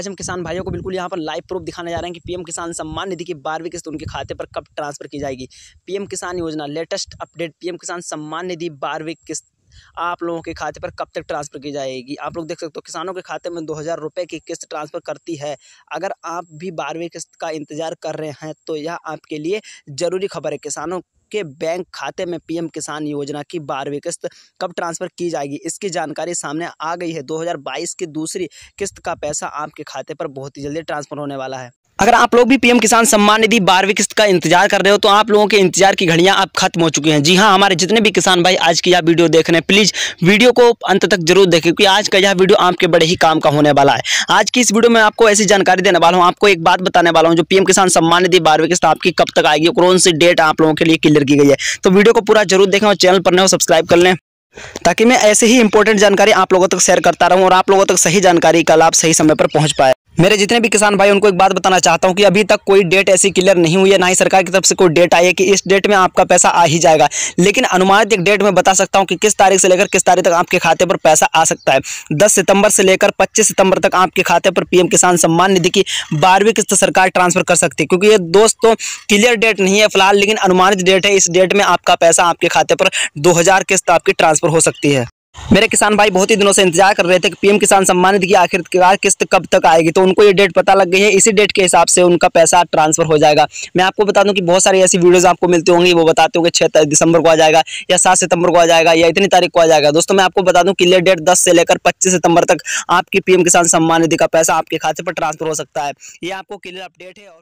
आज हम किसान भाइयों को बिल्कुल यहाँ पर लाइव प्रूफ दिखाने जा रहे हैं कि पीएम किसान सम्मान निधि की बारहवीं किस्त उनके खाते पर कब ट्रांसफर की जाएगी पीएम किसान योजना लेटेस्ट अपडेट पीएम किसान सम्मान निधि बारहवीं किस्त आप लोगों के खाते पर कब तक ट्रांसफर की जाएगी आप लोग देख सकते हो किसानों के खाते में दो हज़ार रुपये की किस्त ट्रांसफ़र करती है अगर आप भी बारहवीं किस्त का इंतज़ार कर रहे हैं तो यह आपके लिए ज़रूरी खबर है किसानों आपके बैंक खाते में पीएम किसान योजना की बारहवीं किस्त कब ट्रांसफ़र की जाएगी इसकी जानकारी सामने आ गई है 2022 की दूसरी किस्त का पैसा आपके खाते पर बहुत ही जल्दी ट्रांसफ़र होने वाला है अगर आप लोग भी पीएम किसान सम्मान निधि बारहवीं किस्त का इंतजार कर रहे हो तो आप लोगों के इंतजार की घड़ियां अब खत्म हो चुकी हैं जी हाँ हमारे जितने भी किसान भाई आज की यह वीडियो देख रहे हैं प्लीज़ वीडियो को अंत तक जरूर देखें क्योंकि आज का यह वीडियो आपके बड़े ही काम का होने वाला है आज की इस वीडियो में आपको ऐसी जानकारी देने वाला हूँ आपको एक बात बताने वाला हूँ जो पीएम किसान सम्मान निधि बारहवीं किस्त आपकी कब तक आएगी कौन सी डेट आप लोगों के लिए क्लियर की गई है तो वीडियो को पूरा जरूर देखें और चैनल पर नए सब्सक्राइब कर लें ताकि मैं ऐसे ही इंपॉर्टेंट जानकारी आप लोगों तक शेयर करता रहूं और आप लोगों तक सही जानकारी का लाभ सही समय पर पहुंच पाए मेरे जितने भी किसान भाई उनको एक बात बताना चाहता हूँ कि अभी तक कोई डेट ऐसी क्लियर नहीं हुई है ना ही सरकार की तरफ से कोई डेट आई है कि इस डेट में आपका पैसा आ ही जाएगा लेकिन अनुमानित एक डेट में बता सकता हूँ कि किस तारीख से लेकर किस तारीख तक आपके खाते पर पैसा आ सकता है दस सितंबर से लेकर पच्चीस सितंबर तक आपके खाते पर पीएम किसान सम्मान निधि की बारहवीं किस्त सरकार ट्रांसफर कर सकती है क्योंकि ये दोस्तों क्लियर डेट नहीं है फिलहाल लेकिन अनुमानित डेट है इस डेट में आपका पैसा आपके खाते पर दो किस्त आपकी ट्रांसफर हो सकती है मेरे किसान भाई बहुत ही दिनों से इंतजार कर रहे थे कि पीएम किसान सम्मान निधि की आखिरकार किस्त कब तक आएगी तो उनको ये डेट पता लग गई है इसी डेट के हिसाब से उनका पैसा ट्रांसफर हो जाएगा मैं आपको बता दूं कि बहुत सारी ऐसी वीडियोस आपको मिलती होंगी वो बताते होंगे छह दिसंबर को आ जाएगा या सात सितंबर को आ जाएगा या इतनी तारीख को आ जाएगा दोस्तों मैं आपको बता दूँ क्लियर डेट दस से लेकर पच्चीस सितंबर तक आपकी पीएम किसान सम्मान निधि का पैसा आपके खाते पर ट्रांसफर हो सकता है ये आपको क्लियर अपडेट है और